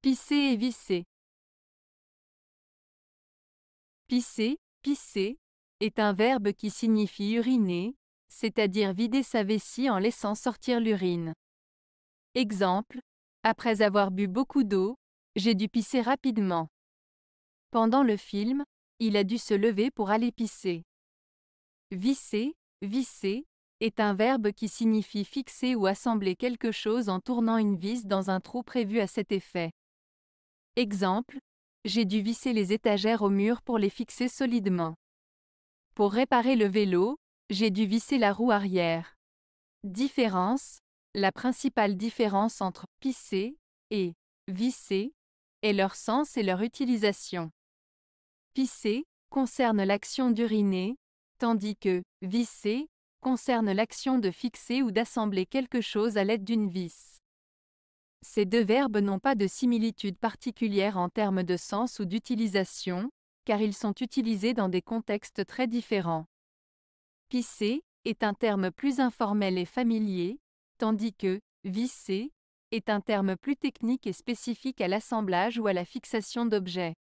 Pisser et visser. Pisser, pisser, est un verbe qui signifie uriner, c'est-à-dire vider sa vessie en laissant sortir l'urine. Exemple, après avoir bu beaucoup d'eau, j'ai dû pisser rapidement. Pendant le film, il a dû se lever pour aller pisser. Visser, visser, est un verbe qui signifie fixer ou assembler quelque chose en tournant une vis dans un trou prévu à cet effet. Exemple, j'ai dû visser les étagères au mur pour les fixer solidement. Pour réparer le vélo, j'ai dû visser la roue arrière. Différence La principale différence entre pisser et visser est leur sens et leur utilisation. Pisser concerne l'action d'uriner, tandis que visser concerne l'action de fixer ou d'assembler quelque chose à l'aide d'une vis. Ces deux verbes n'ont pas de similitude particulière en termes de sens ou d'utilisation, car ils sont utilisés dans des contextes très différents. Pisser est un terme plus informel et familier, tandis que visser est un terme plus technique et spécifique à l'assemblage ou à la fixation d'objets.